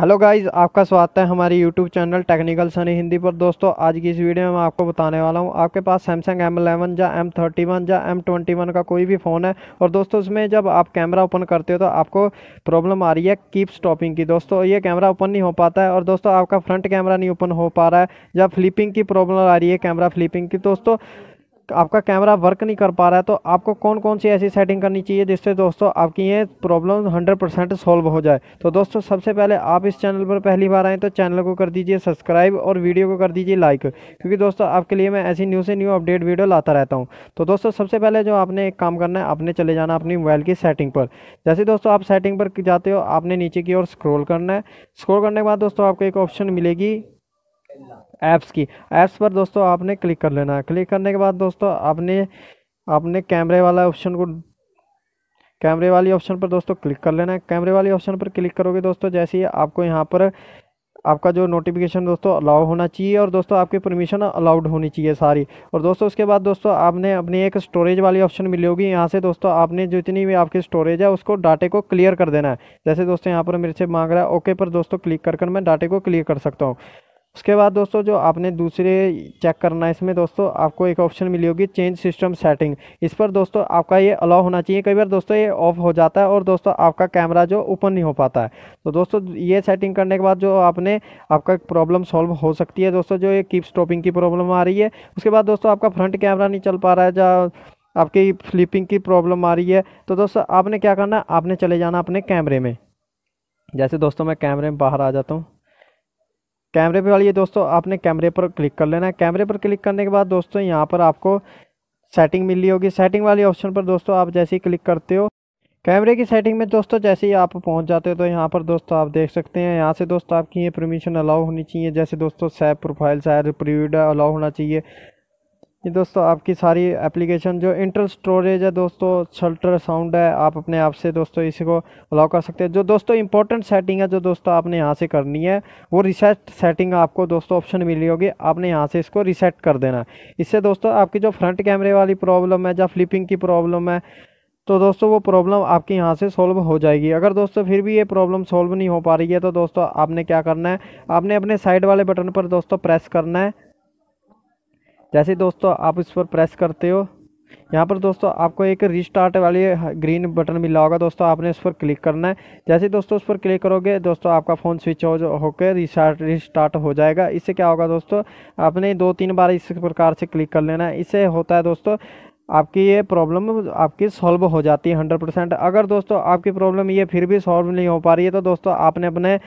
hello guys आपका स्वागत है हमारे YouTube channel technical Sunny Hindi पर दोस्तों आज की इस वीडियो में मैं आपको बताने वाला हूं आपके पास सैमसंग एम एलेवन या एम थर्टी वन या एम ट्वेंटी वन का कोई भी फ़ोन है और दोस्तों इसमें जब आप कैमरा ओपन करते हो तो आपको प्रॉब्लम आ रही है कीप स्टॉपिंग की दोस्तों ये कैमरा ओपन नहीं हो पाता है और दोस्तों आपका फ्रंट कैमरा नहीं ओपन हो पा रहा है या फ्लिपिंग की प्रॉब्लम आ रही है कैमरा फ्लिपिंग की दोस्तों आपका कैमरा वर्क नहीं कर पा रहा है तो आपको कौन कौन सी ऐसी सेटिंग करनी चाहिए जिससे दोस्तों आपकी ये प्रॉब्लम 100 परसेंट सॉल्व हो जाए तो दोस्तों सबसे पहले आप इस चैनल पर पहली बार आएँ तो चैनल को कर दीजिए सब्सक्राइब और वीडियो को कर दीजिए लाइक क्योंकि दोस्तों आपके लिए मैं ऐसी न्यू से न्यू अपडेट वीडियो लाता रहता हूँ तो दोस्तों सबसे पहले जो आपने एक काम करना है आपने चले जाना अपनी मोबाइल की सेटिंग पर जैसे दोस्तों आप सेटिंग पर जाते हो आपने नीचे की ओर स्क्रोल करना है स्क्रोल करने के बाद दोस्तों आपको एक ऑप्शन मिलेगी ऐप्स की ऐप्स पर दोस्तों आपने क्लिक कर लेना है क्लिक करने के बाद दोस्तों आपने आपने कैमरे वाला ऑप्शन को कैमरे वाली ऑप्शन पर दोस्तों क्लिक कर लेना है कैमरे वाली ऑप्शन पर क्लिक करोगे दोस्तों जैसे ही आपको यहाँ पर आपका जो नोटिफिकेशन दोस्तों अलाउ होना चाहिए और दोस्तों आपकी परमिशन अलाउड होनी चाहिए सारी और दोस्तों उसके बाद दोस्तों आपने अपनी एक स्टोरेज वाली ऑप्शन मिली होगी यहाँ से दोस्तों आपने जितनी भी आपकी स्टोरेज है उसको डाटे को क्लियर कर देना है जैसे दोस्तों यहाँ पर मेरे से मांग रहा है ओके पर दोस्तों क्लिक कर मैं डाटे को क्लियर कर सकता हूँ उसके बाद दोस्तों जो आपने दूसरे चेक करना है इसमें दोस्तों आपको एक ऑप्शन मिली होगी चेंज सिस्टम सेटिंग इस पर दोस्तों आपका ये अलाउ होना चाहिए कई बार दोस्तों ये ऑफ हो जाता है और दोस्तों आपका कैमरा जो ओपन नहीं हो पाता है तो दोस्तों ये सेटिंग करने के बाद जो आपने आपका प्रॉब्लम सॉल्व हो सकती है दोस्तों जो ये कीप स्टॉपिंग की प्रॉब्लम आ रही है उसके बाद दोस्तों आपका फ्रंट कैमरा नहीं चल पा रहा है जहाँ आपकी फ्लिपिंग की प्रॉब्लम आ रही है तो दोस्तों आपने क्या करना है आपने चले जाना अपने कैमरे में जैसे दोस्तों मैं कैमरे में बाहर आ जाता हूँ कैमरे पे वाली है दोस्तों आपने कैमरे पर क्लिक कर लेना है कैमरे पर क्लिक करने के बाद दोस्तों यहाँ पर आपको सेटिंग मिली होगी सेटिंग वाले ऑप्शन पर दोस्तों आप जैसे ही क्लिक करते हो कैमरे की सेटिंग में दोस्तों जैसे ही आप पहुंच जाते हो तो यहाँ पर दोस्तों आप देख सकते हैं यहाँ से दोस्तों आपकी ये परमिशन अलाउ होनी चाहिए जैसे दोस्तों सैप प्रोफाइल सैर प्रीव्यूड अलाउ होना चाहिए ये दोस्तों आपकी सारी एप्लीकेशन जो इंटरल स्टोरेज है दोस्तों शल्टर साउंड है आप अपने आप से दोस्तों इसी को अलाउ कर सकते हैं जो दोस्तों इंपॉर्टेंट सेटिंग है जो दोस्तों आपने यहाँ से करनी है वो रिसेट सेटिंग आपको दोस्तों ऑप्शन मिली होगी आपने यहाँ से इसको रिसेट कर देना इससे दोस्तों आपकी जो फ्रंट कैमरे वाली प्रॉब्लम है या फ्लिपिंग की प्रॉब्लम है तो दोस्तों वो प्रॉब्लम आपके यहाँ से सॉल्व हो जाएगी अगर दोस्तों फिर भी ये प्रॉब्लम सॉल्व नहीं हो पा रही है तो दोस्तों आपने क्या करना है आपने अपने साइड वाले बटन पर दोस्तों प्रेस करना है जैसे दोस्तों आप इस पर प्रेस करते हो यहाँ पर दोस्तों आपको एक रिस्टार्ट वाली ग्रीन बटन मिला होगा दोस्तों आपने उस पर क्लिक करना है जैसे दोस्तों उस पर क्लिक करोगे दोस्तों आपका फ़ोन स्विच हो होकर रिस्टार्ट रिस्टार्ट हो जाएगा इससे क्या होगा दोस्तों आपने दो तीन बार इस प्रकार से क्लिक कर लेना है इससे होता है दोस्तों आपकी ये प्रॉब्लम आपकी सॉल्व हो जाती है हंड्रेड परसेंट अगर दोस्तों आपकी प्रॉब्लम ये फिर भी सॉल्व नहीं हो पा रही है तो दोस्तों आपने अपने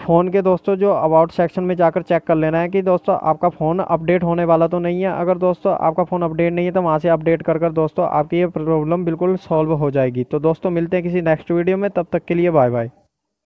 फ़ोन के दोस्तों जो अबाउट सेक्शन में जाकर चेक कर लेना है कि दोस्तों आपका फ़ोन अपडेट होने वाला तो नहीं है अगर दोस्तों आपका फ़ोन अपडेट नहीं है तो वहाँ से अपडेट कर कर दोस्तों आपकी ये प्रॉब्लम बिल्कुल सॉल्व हो जाएगी तो दोस्तों मिलते हैं किसी नेक्स्ट वीडियो में तब तक के लिए बाय बाय